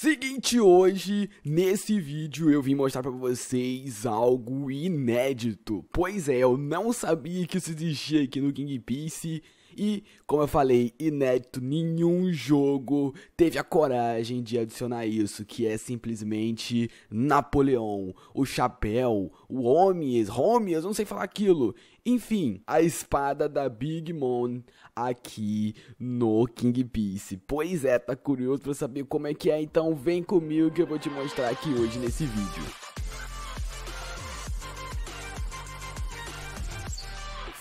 Seguinte, hoje, nesse vídeo eu vim mostrar para vocês algo inédito. Pois é, eu não sabia que isso existia aqui no King Piece e, como eu falei, inédito, nenhum jogo teve a coragem de adicionar isso, que é simplesmente Napoleão, o chapéu, o Homies, Homies, não sei falar aquilo. Enfim, a espada da Big Mom aqui no King Piece. Pois é, tá curioso pra saber como é que é? Então vem comigo que eu vou te mostrar aqui hoje nesse vídeo.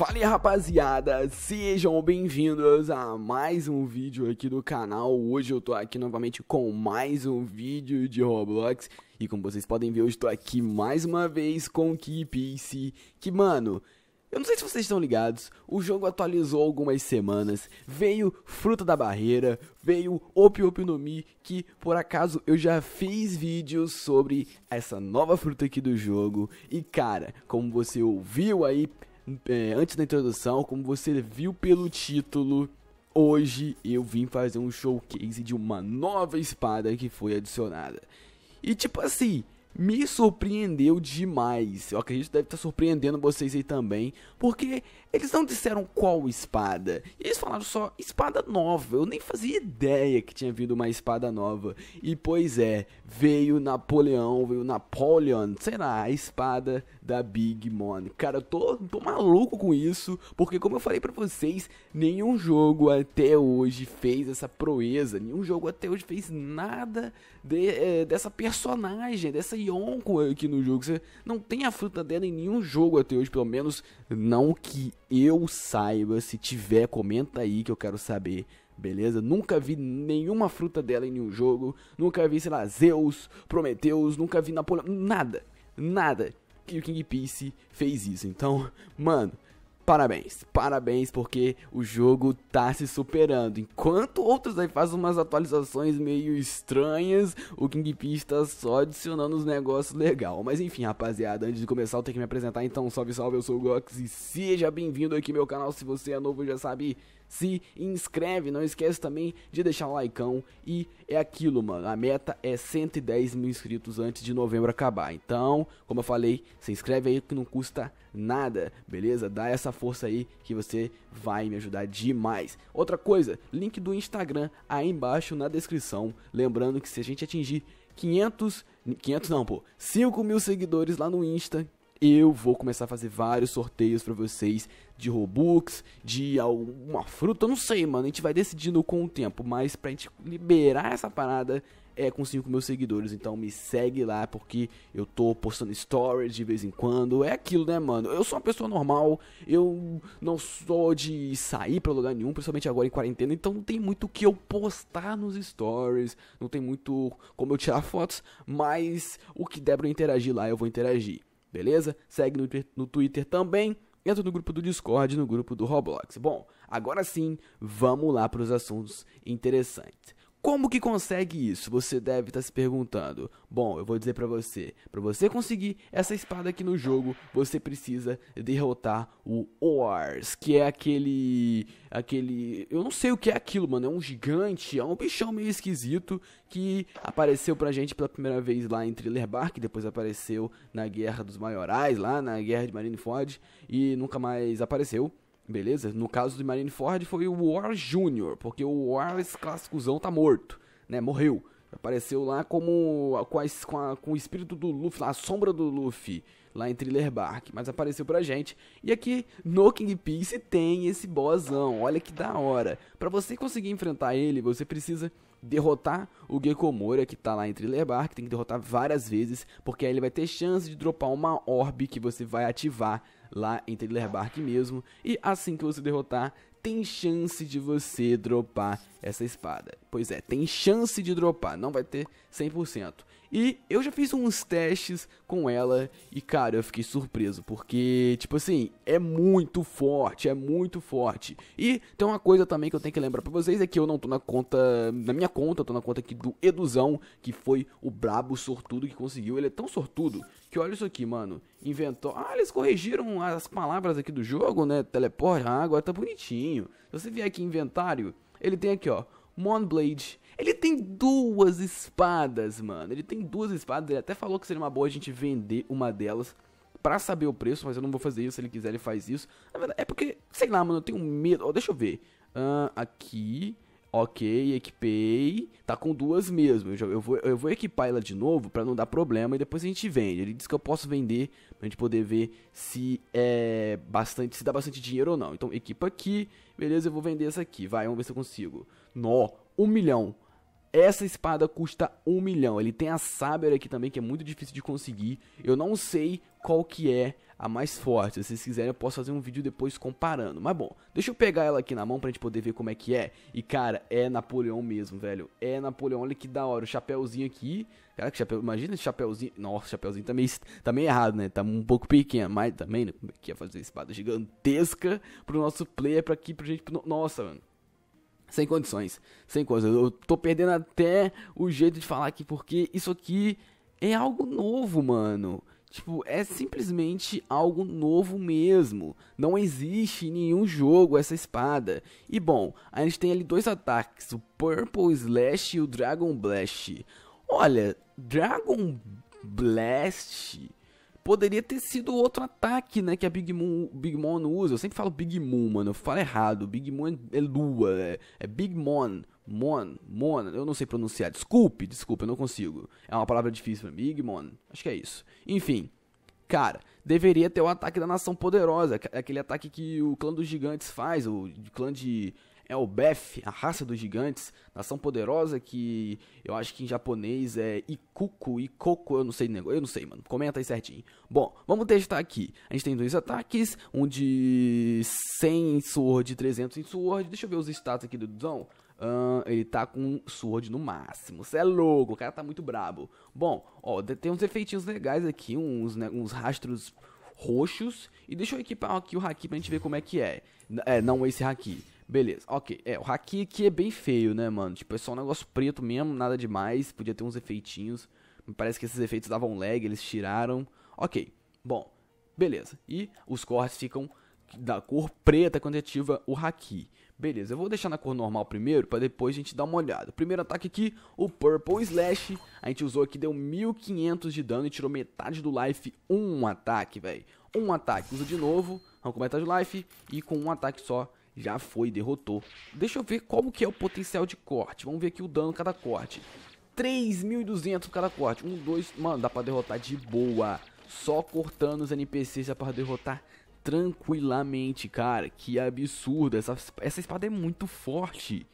Fala rapaziada, sejam bem-vindos a mais um vídeo aqui do canal. Hoje eu tô aqui novamente com mais um vídeo de Roblox. E como vocês podem ver, hoje tô aqui mais uma vez com o Kipice. Que mano, eu não sei se vocês estão ligados, o jogo atualizou algumas semanas, veio Fruta da Barreira, veio Opi Opi no Mi, que por acaso eu já fiz vídeos sobre essa nova fruta aqui do jogo. E cara, como você ouviu aí é, antes da introdução, como você viu pelo título, hoje eu vim fazer um showcase de uma nova espada que foi adicionada. E tipo assim, me surpreendeu demais. Eu acredito que deve estar surpreendendo vocês aí também, porque eles não disseram qual espada. Eles falaram só espada nova. Eu nem fazia ideia que tinha vindo uma espada nova. E pois é, veio Napoleão, veio Napoleon, Será a espada da Big Mom? Cara, eu tô, tô maluco com isso, porque como eu falei para vocês, nenhum jogo até hoje fez essa proeza, nenhum jogo até hoje fez nada de, é, dessa personagem, dessa Yonko aqui no jogo. Você não tem a fruta dela em nenhum jogo até hoje, pelo menos não que eu saiba. Se tiver, comenta aí que eu quero saber. Beleza? Nunca vi nenhuma fruta dela em nenhum jogo. Nunca vi, sei lá, Zeus, Prometeus, nunca vi Napoleão. Nada. Nada que o King Piece fez isso. Então, mano, parabéns, parabéns, porque o jogo tá se superando. Enquanto outros aí fazem umas atualizações meio estranhas, o Kingpin está só adicionando os negócios legal. Mas enfim, rapaziada, antes de começar eu tenho que me apresentar, então salve, salve, eu sou o Gox e seja bem-vindo aqui no meu canal. Se você é novo já sabe, se inscreve, não esquece também de deixar o like likeão e é aquilo, mano. A meta é 110 mil inscritos antes de novembro acabar. Então, como eu falei, se inscreve aí que não custa nada, beleza? Dá essa força aí que você vai me ajudar demais. Outra coisa, link do Instagram aí embaixo na descrição. Lembrando que se a gente atingir 500, 500 não, pô, 5 mil seguidores lá no Insta, eu vou começar a fazer vários sorteios para vocês de Robux, de alguma fruta, não sei, mano. A gente vai decidindo com o tempo, mas pra gente liberar essa parada é com 5 mil seguidores. Então me segue lá, porque eu tô postando stories de vez em quando. É aquilo, né, mano? Eu sou uma pessoa normal, eu não sou de sair pra lugar nenhum, principalmente agora em quarentena. Então não tem muito o que eu postar nos stories, não tem muito como eu tirar fotos, mas o que der pra eu interagir lá, eu vou interagir beleza? Segue no, no Twitter também, entra no grupo do Discord e no grupo do Roblox. Bom, agora sim, vamos lá para os assuntos interessantes. Como que consegue isso? Você deve estar tá se perguntando. Bom, eu vou dizer para você, para você conseguir essa espada aqui no jogo, você precisa derrotar o Ors, que é aquele aquele, eu não sei o que é aquilo, mano, é um gigante, é um bichão meio esquisito que apareceu pra gente pela primeira vez lá em Thriller Bark, depois apareceu na Guerra dos Maiorais, lá na Guerra de Marineford e nunca mais apareceu. Beleza? No caso do Marineford foi o War Jr., porque o War, esse clássicozão, tá morto, né? Morreu. Apareceu lá como com, a, com, a, com, o espírito do Luffy, a sombra do Luffy, lá em Thriller Bark, mas apareceu pra gente. E aqui no King Piece tem esse bossão, olha que da hora. Para você conseguir enfrentar ele, você precisa derrotar o Gekomora, que tá lá em Thriller Bark, que tem que derrotar várias vezes, porque aí ele vai ter chance de dropar uma orb que você vai ativar lá em Thriller Bark mesmo, e assim que você derrotar, tem chance de você dropar essa espada. Pois é, tem chance de dropar, não vai ter 100%. E eu já fiz uns testes com ela e, cara, eu fiquei surpreso, porque, tipo assim, é muito forte, é muito forte. E tem uma coisa também que eu tenho que lembrar pra vocês, é que eu não tô na conta, na minha conta, eu tô na conta aqui do Eduzão, que foi o brabo sortudo que conseguiu. Ele é tão sortudo que, olha isso aqui, mano, inventou... Ah, eles corrigiram as palavras aqui do jogo, né, teleporte, ah, agora tá bonitinho. Se você vier aqui em inventário, ele tem aqui, ó, Moonblade. Ele tem duas espadas, mano. Ele tem duas espadas. Ele até falou que seria uma boa a gente vender uma delas para saber o preço, mas eu não vou fazer isso. Se ele quiser, ele faz isso. Na verdade, é porque, sei lá, mano, eu tenho medo. Oh, deixa eu ver. Uh, aqui. Ok, equipei. Tá com duas mesmo. Eu, já, eu, vou, eu vou equipar ela de novo para não dar problema e depois a gente vende. Ele diz que eu posso vender pra gente poder ver se é bastante, se dá bastante dinheiro ou não. Então equipa aqui, beleza, eu vou vender essa aqui. Vai, vamos ver se eu consigo. Nó, um milhão. Essa espada custa um milhão. Ele tem a Saber aqui também, que é muito difícil de conseguir. Eu não sei qual que é a mais forte. Se vocês quiserem, eu posso fazer um vídeo depois comparando. Mas bom, deixa eu pegar ela aqui na mão pra gente poder ver como é que é. E cara, é Napoleão mesmo, velho. É Napoleão, olha que da hora. O chapéuzinho aqui. Cara, que chapéu. Imagina esse chapéuzinho. Nossa, o chapéuzinho tá meio, tá meio errado, né? Tá um pouco pequeno. Mas também, né? Como é que ia fazer espada gigantesca pro nosso player pra aqui, pra gente. Nossa, mano. Sem condições, sem coisa. Eu tô perdendo até o jeito de falar aqui, porque isso aqui é algo novo, mano. Tipo, é simplesmente algo novo mesmo. Não existe em nenhum jogo essa espada. E bom, a gente tem ali dois ataques, o Purple Slash e o Dragon Blast. Olha, Dragon Blast poderia ter sido outro ataque, né? Que a Big Moon, Big usa. Eu sempre falo Big Moon, mano. Eu falo errado. Big Moon é, é lua, é, é Big Moon. Mon, Mon, eu não sei pronunciar. Desculpe, desculpe, eu não consigo. É uma palavra difícil pra Big Moon. acho que é isso. Enfim, cara, deveria ter o ataque da Nação Poderosa, é aquele ataque que o clã dos gigantes faz, o clã de é o Beth, a raça dos gigantes, nação poderosa que eu acho que em japonês é Ikuku, Ikoko, eu não sei, eu não sei, mano. Comenta aí certinho. Bom, vamos testar aqui. A gente tem dois ataques, um de 100 em sword e 300 em sword. Deixa eu ver os status aqui do Dudão. Uh, ele tá com Sword no máximo. Você é louco, o cara tá muito brabo. Bom, ó, tem uns efeitinhos legais aqui, uns, né, uns rastros roxos. E deixa eu equipar aqui o Haki pra gente ver como é que é. É, não esse Haki. Beleza, ok. É, o haki aqui é bem feio, né, mano? Tipo, é só um negócio preto mesmo, nada demais. Podia ter uns efeitinhos. Me parece que esses efeitos davam lag, eles tiraram. Ok, bom, beleza. E os cortes ficam da cor preta quando ativa o haki. Beleza, eu vou deixar na cor normal primeiro, para depois a gente dar uma olhada. Primeiro ataque aqui, o Purple Slash. A gente usou aqui, deu 1500 de dano e tirou metade do life. Um ataque, velho. Um ataque, usa de novo, arrancou metade do life. E com um ataque só, já foi, derrotou. Deixa eu ver como que é o potencial de corte. Vamos ver aqui o dano cada corte. 3.200 cada corte. Um, dois... Mano, dá pra derrotar de boa. Só cortando os NPCs dá pra derrotar tranquilamente, cara. Que absurdo. Essa, essa espada é muito forte.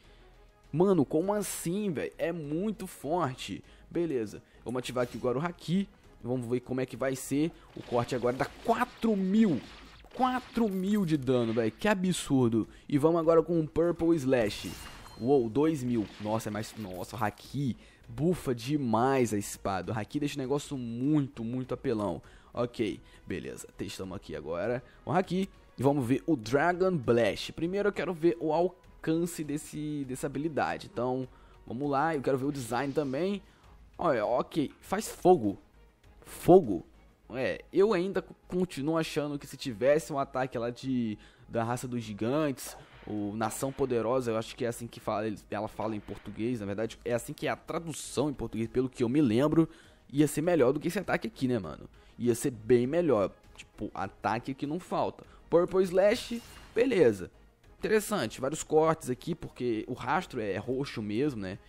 Mano, como assim, velho? É muito forte. Beleza. Vamos ativar aqui agora o Haki. Vamos ver como é que vai ser. O corte agora dá 4.000. mil. 4 mil de dano, velho. Que absurdo. E vamos agora com um Purple Slash. Uou, 2 mil. Nossa, é mais... Nossa, o Haki bufa demais a espada. O Haki deixa o negócio muito, muito apelão. Ok, beleza. Testamos aqui agora o Haki. E vamos ver o Dragon Blast. Primeiro eu quero ver o alcance desse, dessa habilidade. Então, vamos lá. Eu quero ver o design também. Olha, ok. Faz fogo. Fogo. É, eu ainda continuo achando que se tivesse um ataque lá de da raça dos gigantes, ou nação poderosa, eu acho que é assim que fala, ela fala em português, na verdade, é assim que é a tradução em português, pelo que eu me lembro, ia ser melhor do que esse ataque aqui, né, mano? Ia ser bem melhor. Tipo, ataque que não falta. Purple Slash, beleza. Interessante, vários cortes aqui, porque o rastro é roxo mesmo, né?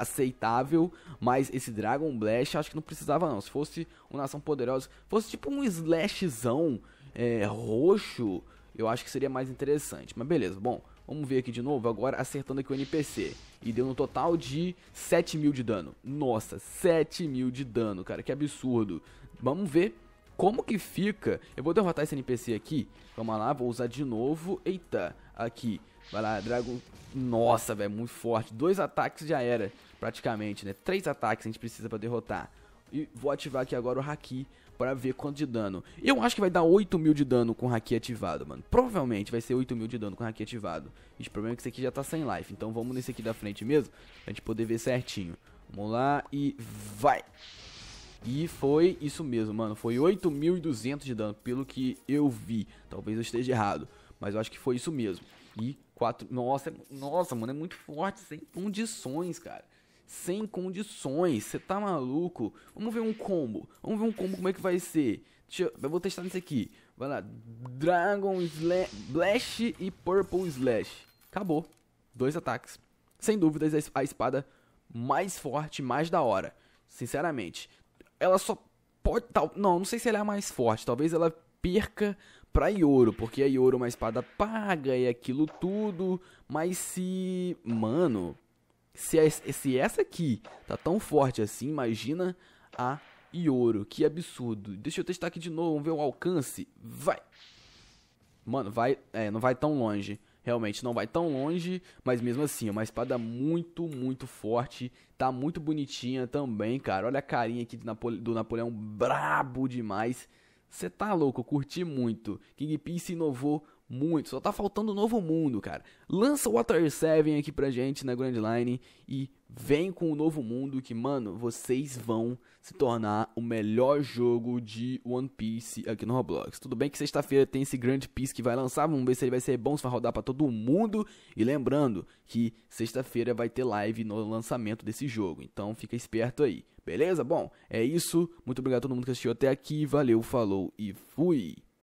aceitável, mas esse Dragon Blast acho que não precisava não. Se fosse uma nação poderosa, fosse tipo um slashzão é, roxo, eu acho que seria mais interessante. Mas beleza, bom, vamos ver aqui de novo, agora acertando aqui o NPC. E deu no um total de 7 mil de dano. Nossa, 7 mil de dano, cara, que absurdo. Vamos ver como que fica. Eu vou derrotar esse NPC aqui. Vamos lá, vou usar de novo. Eita, aqui. Vai lá, Dragon. Nossa, velho, muito forte. Dois ataques já era praticamente, né? Três ataques a gente precisa para derrotar. E vou ativar aqui agora o Haki para ver quanto de dano. Eu acho que vai dar 8 mil de dano com o Haki ativado, mano. Provavelmente vai ser 8 mil de dano com o Haki ativado. E o problema é que esse aqui já tá sem life, então vamos nesse aqui da frente mesmo, pra gente poder ver certinho. Vamos lá e vai! E foi isso mesmo, mano. Foi 8.200 de dano, pelo que eu vi. Talvez eu esteja errado, mas eu acho que foi isso mesmo. E 4... Nossa, é nossa, mano, é muito forte, sem condições, cara sem condições. Você tá maluco? Vamos ver um combo. Vamos ver um combo como é que vai ser. Deixa, eu vou testar nesse aqui. Vai lá. Dragon Slash e Purple Slash. Acabou. Dois ataques. Sem dúvidas, a espada mais forte, mais da hora. Sinceramente. Ela só pode... Tal, não, não sei se ela é a mais forte. Talvez ela perca pra Yoro, porque a Yoro é uma espada paga e aquilo tudo. Mas se... Mano, se, é se essa aqui tá tão forte assim, imagina a Ioro. Que absurdo. Deixa eu testar aqui de novo, vamos ver o alcance. Vai! Mano, vai, é, não vai tão longe. Realmente não vai tão longe, mas mesmo assim, é uma espada muito, muito forte. Tá muito bonitinha também, cara. Olha a carinha aqui do, Napole do Napoleão, brabo demais. Você tá louco, curti muito. Kingpin se inovou muito, só tá faltando o um novo mundo, cara. Lança o Water 7 aqui pra gente na Grand Line e vem com o novo mundo que, mano, vocês vão se tornar o melhor jogo de One Piece aqui no Roblox. Tudo bem que sexta-feira tem esse Grand Piece que vai lançar, vamos ver se ele vai ser bom, se vai rodar para todo mundo. E lembrando que sexta-feira vai ter live no lançamento desse jogo, então fica esperto aí. Beleza? Bom, é isso. Muito obrigado a todo mundo que assistiu até aqui. Valeu, falou e fui!